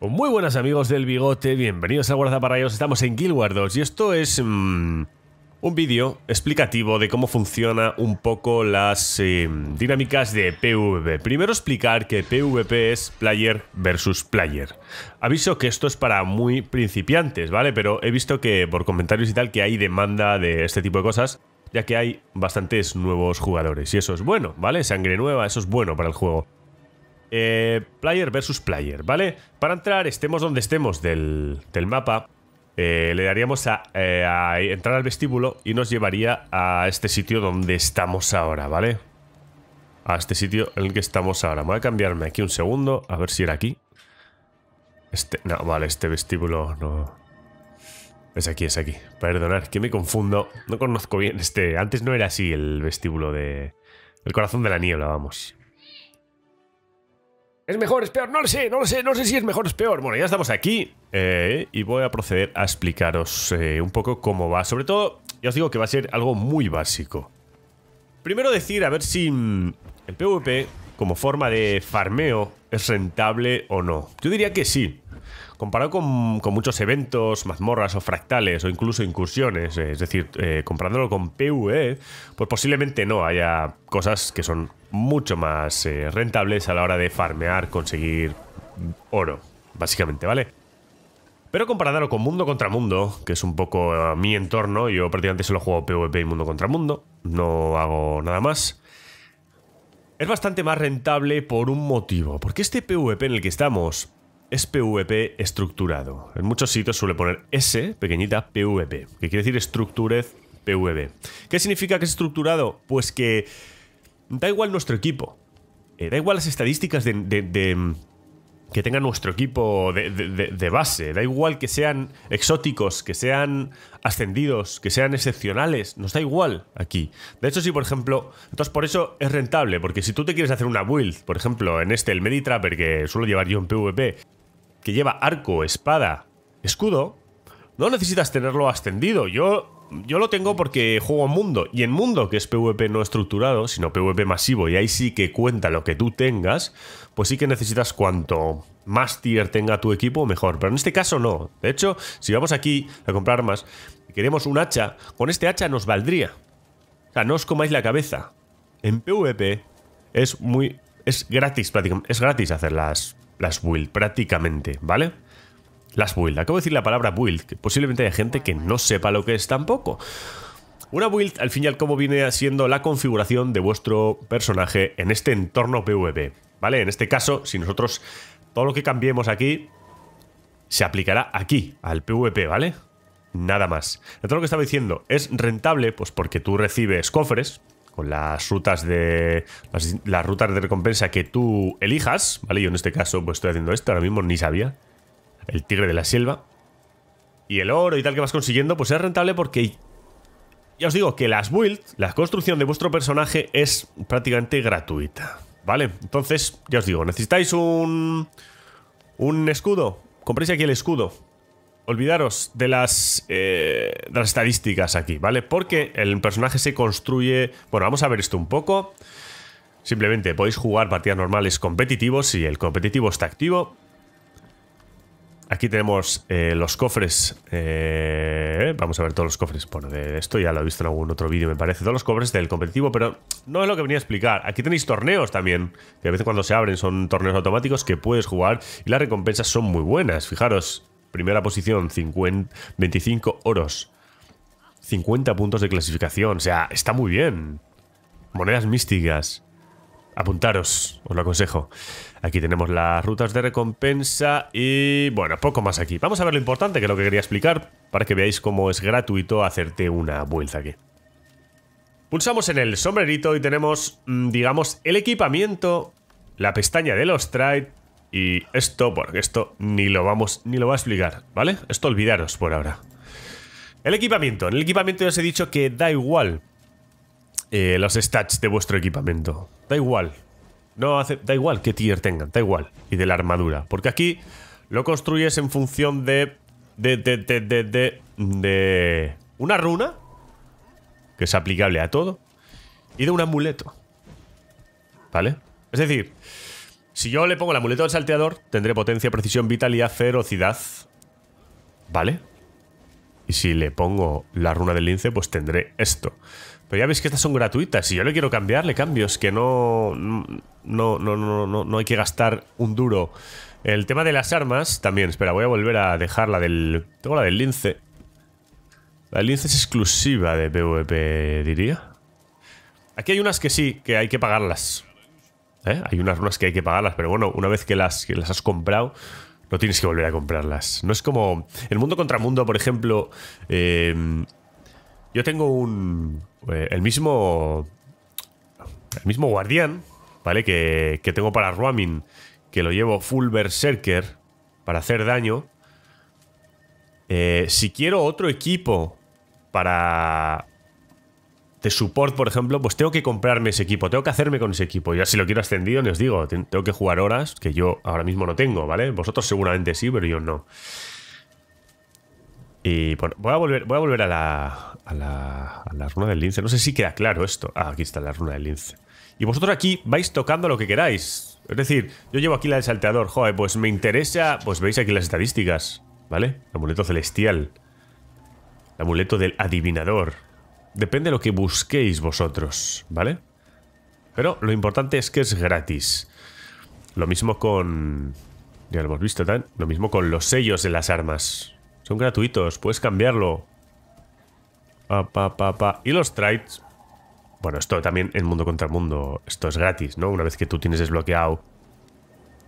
Pues muy buenas amigos del bigote, bienvenidos a ellos. estamos en Guild Wars 2 y esto es mm, un vídeo explicativo de cómo funciona un poco las em, dinámicas de PvP. Primero explicar que PvP es player versus player. Aviso que esto es para muy principiantes, ¿vale? Pero he visto que por comentarios y tal que hay demanda de este tipo de cosas, ya que hay bastantes nuevos jugadores y eso es bueno, ¿vale? Sangre nueva, eso es bueno para el juego. Eh, player versus player, ¿vale? Para entrar, estemos donde estemos del, mapa, eh, le daríamos a, eh, a, entrar al vestíbulo y nos llevaría a este sitio donde estamos ahora, ¿vale? A este sitio en el que estamos ahora. Voy a cambiarme aquí un segundo, a ver si era aquí. Este, no, vale, este vestíbulo no... Es aquí, es aquí. Perdonad, que me confundo. No conozco bien este... Antes no era así el vestíbulo de... El corazón de la niebla, vamos. ¿Es mejor? ¿Es peor? No lo sé, no lo sé, no sé si es mejor o es peor. Bueno, ya estamos aquí eh, y voy a proceder a explicaros eh, un poco cómo va. Sobre todo, ya os digo que va a ser algo muy básico. Primero decir, a ver si mm, el PvP, como forma de farmeo, es rentable o no. Yo diría que sí. Comparado con, muchos eventos, mazmorras o fractales o incluso incursiones, eh, es decir, eh, comparándolo con PvE, pues posiblemente no haya cosas que son mucho más eh, rentables a la hora de farmear, conseguir oro, básicamente, ¿vale? Pero comparándolo con Mundo contra Mundo, que es un poco mi entorno, yo prácticamente solo juego PvP e y Mundo contra Mundo, no hago nada más. Es bastante más rentable por un motivo, porque este PvP e en el que estamos es PvP estructurado. En muchos sitios suele poner S, pequeñita, PvP, que quiere decir Structured PvP. ¿Qué significa que es estructurado? Pues que da igual nuestro equipo, eh, da igual las estadísticas de, que tenga nuestro equipo de, de, base. Da igual que sean exóticos, que sean ascendidos, que sean excepcionales. Nos da igual aquí. De hecho, si por ejemplo. Entonces, por eso es rentable. Porque si tú te quieres hacer una build, por ejemplo, en este, el Meditrapper, que suelo llevar yo en PvP, que lleva arco, espada, escudo, no necesitas tenerlo ascendido. Yo, yo lo tengo porque juego en mundo. Y en mundo, que es PvP no estructurado, sino PvP masivo, y ahí sí que cuenta lo que tú tengas, pues sí que necesitas cuanto más tier tenga tu equipo, mejor. Pero en este caso no. De hecho, si vamos aquí a comprar armas queremos un hacha, con este hacha nos valdría. O sea, no os comáis la cabeza. En PvP es muy... Es gratis prácticamente. Es gratis hacerlas las build, prácticamente, ¿vale? Las build. Acabo de decir la palabra build, que posiblemente haya gente que no sepa lo que es tampoco. Una build, al fin y al cabo, viene siendo la configuración de vuestro personaje en este entorno PvP, ¿vale? En este caso, si nosotros todo lo que cambiemos aquí se aplicará aquí, al PvP, ¿vale? Nada más. Entonces lo que estaba diciendo, ¿es rentable? Pues porque tú recibes cofres, las rutas de las, rutas de recompensa que tú elijas, ¿vale? Yo en este caso pues estoy haciendo esto, ahora mismo ni sabía. El tigre de la selva. Y el oro y tal que vas consiguiendo, pues es rentable porque... Ya os digo que las builds, la construcción de vuestro personaje es prácticamente gratuita, ¿vale? Entonces, ya os digo, necesitáis un... Un escudo, compréis aquí el escudo, olvidaros de las, eh, las estadísticas aquí, ¿vale? Porque el personaje se construye... Bueno, vamos a ver esto un poco. Simplemente podéis jugar partidas normales competitivos si el competitivo está activo. Aquí tenemos eh, los cofres. Eh, vamos a ver todos los cofres. Bueno, de esto ya lo he visto en algún otro vídeo, me parece. Todos los cofres del competitivo, pero no es lo que venía a explicar. Aquí tenéis torneos también, que a veces cuando se abren son torneos automáticos que puedes jugar y las recompensas son muy buenas. Fijaros, primera posición, 25 oros, 50 puntos de clasificación. O sea, está muy bien. Monedas místicas. Apuntaros, os lo aconsejo. Aquí tenemos las rutas de recompensa y bueno, poco más aquí. Vamos a ver lo importante, que es lo que quería explicar, para que veáis cómo es gratuito hacerte una vuelta aquí. Pulsamos en el sombrerito y tenemos, mm, digamos, el equipamiento, la pestaña de los trade, y esto, porque esto ni lo vamos, ni lo va a explicar, ¿vale? Esto olvidaros por ahora. El equipamiento. En el equipamiento ya os he dicho que da igual eh, los stats de vuestro equipamiento. Da igual. No hace, da igual qué tier tengan, da igual. Y de la armadura. Porque aquí lo construyes en función de. de. de. de. de, de una runa. Que es aplicable a todo. Y de un amuleto. ¿Vale? Es decir, si yo le pongo el amuleto del salteador, tendré potencia, precisión, vitalidad, ferocidad. ¿Vale? Y si le pongo la runa del lince, pues tendré esto. Pero ya veis que estas son gratuitas. Si yo le quiero cambiar, le cambio. Es que no. No, no, no, no, no hay que gastar un duro. El tema de las armas, también. Espera, voy a volver a dejar la del. Tengo la del lince. La del lince es exclusiva de PvP, diría. Aquí hay unas que sí, que hay que pagarlas. ¿Eh? Hay unas runas que hay que pagarlas, pero bueno, una vez que las, las has comprado, no tienes que volver a comprarlas. No es como. el Mundo contra Mundo, por ejemplo, em, yo tengo un. Eh, el mismo. El mismo guardián, ¿vale? Que, que tengo para roaming, que lo llevo full berserker para hacer daño. Eh, si quiero otro equipo para de support, por ejemplo, pues tengo que comprarme ese equipo, tengo que hacerme con ese equipo. Ya si lo quiero ascendido, os digo, tengo que jugar horas que yo ahora mismo no tengo, ¿vale? Vosotros seguramente sí, pero yo no. Y voy a volver, voy a, volver a, la, a, la, a la runa del lince. No sé si queda claro esto. Ah, aquí está la runa del lince. Y vosotros aquí vais tocando lo que queráis. Es decir, yo llevo aquí la del salteador. Joder, pues me interesa... Pues veis aquí las estadísticas, ¿vale? El amuleto celestial. El amuleto del adivinador. Depende de lo que busquéis vosotros, ¿vale? Pero lo importante es que es gratis. Lo mismo con... Ya lo hemos visto, tan Lo mismo con los sellos de las armas. Son gratuitos, puedes cambiarlo. Pa, pa, pa, pa. Y los traits... Bueno, esto también en mundo contra mundo, esto es gratis, ¿no? Una vez que tú tienes desbloqueado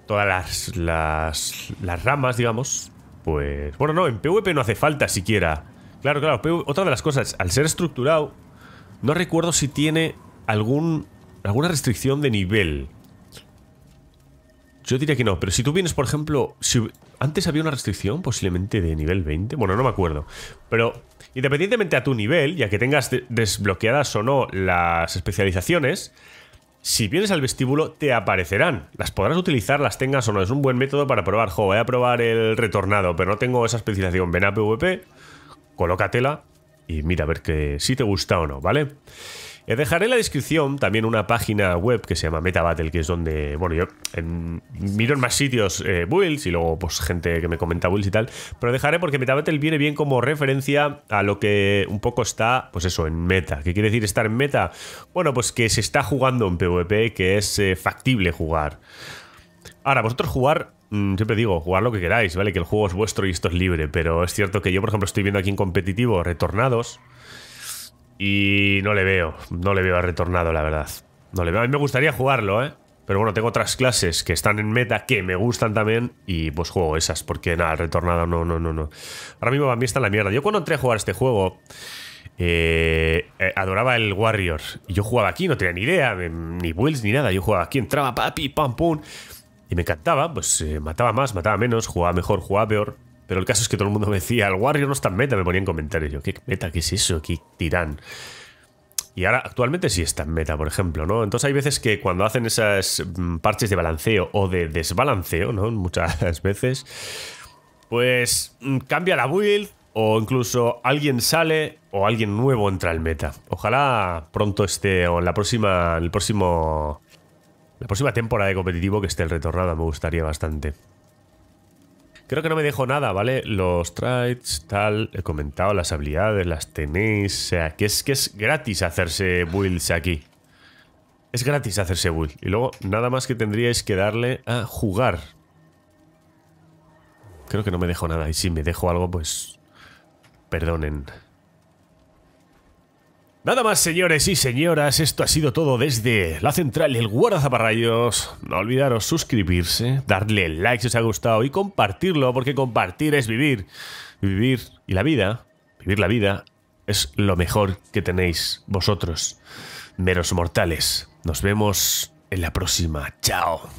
todas las, las, las ramas, digamos, pues... Bueno, no, en PvP no hace falta siquiera Claro, claro. otra de las cosas, al ser estructurado, no recuerdo si tiene algún, alguna restricción de nivel. Yo diría que no, pero si tú vienes, por ejemplo, si antes había una restricción posiblemente de nivel 20, bueno, no me acuerdo, pero independientemente a tu nivel, ya que tengas desbloqueadas o no las especializaciones, si vienes al vestíbulo te aparecerán, las podrás utilizar, las tengas o no, es un buen método para probar, jo, voy a probar el retornado, pero no tengo esa especialización, ven a PvP, colócatela y mira a ver que, si te gusta o no, ¿vale? Eh, dejaré en la descripción también una página web que se llama Metabattle, que es donde, bueno, yo miro en más sitios eh, builds y luego pues gente que me comenta builds y tal, pero dejaré porque Metabattle viene bien como referencia a lo que un poco está, pues eso, en meta. ¿Qué quiere decir estar en meta? Bueno, pues que se está jugando en PvP, que es eh, factible jugar. Ahora, vosotros jugar Mm, siempre digo, jugar lo que queráis, ¿vale? Que el juego es vuestro y esto es libre, pero es cierto que yo, por ejemplo, estoy viendo aquí en competitivo Retornados y no le veo, no le veo a Retornado, la verdad. No le veo. A mí me gustaría jugarlo, ¿eh? Pero bueno, tengo otras clases que están en meta que me gustan también y pues juego esas, porque nada, Retornado no, no, no, no. Ahora mismo a mí está la mierda. Yo cuando entré a jugar este juego... Eh, eh, adoraba el Warriors Y yo jugaba aquí, no tenía ni idea, ni builds ni nada. Yo jugaba aquí, entraba papi, pam, pum. Y me encantaba, pues eh, mataba más, mataba menos, jugaba mejor, jugaba peor. Pero el caso es que todo el mundo me decía, el Warrior no está en meta, me en comentarios. Yo, ¿qué meta? ¿Qué es eso? ¿Qué tirán? Y ahora actualmente sí está en meta, por ejemplo, ¿no? Entonces hay veces que cuando hacen esas mm, parches de balanceo o de desbalanceo, ¿no? Muchas veces, pues mm, cambia la build o incluso alguien sale o alguien nuevo entra al meta. Ojalá pronto esté o en la próxima, el próximo la próxima temporada de competitivo que esté el retornada me gustaría bastante. Creo que no me dejo nada, ¿vale? Los traits, tal, he comentado, las habilidades, las tenéis. O sea, que es que es gratis hacerse builds aquí. Es gratis hacerse build. Y luego nada más que tendríais que darle a jugar. Creo que no me dejo nada. Y si me dejo algo, pues... Perdonen. Nada más, señores y señoras, esto ha sido todo desde la central El Guardazaparrayos. No olvidaros suscribirse, darle like si os ha gustado y compartirlo, porque compartir es vivir. Vivir y la vida, vivir la vida es lo mejor que tenéis vosotros, meros mortales. Nos vemos en la próxima. Chao.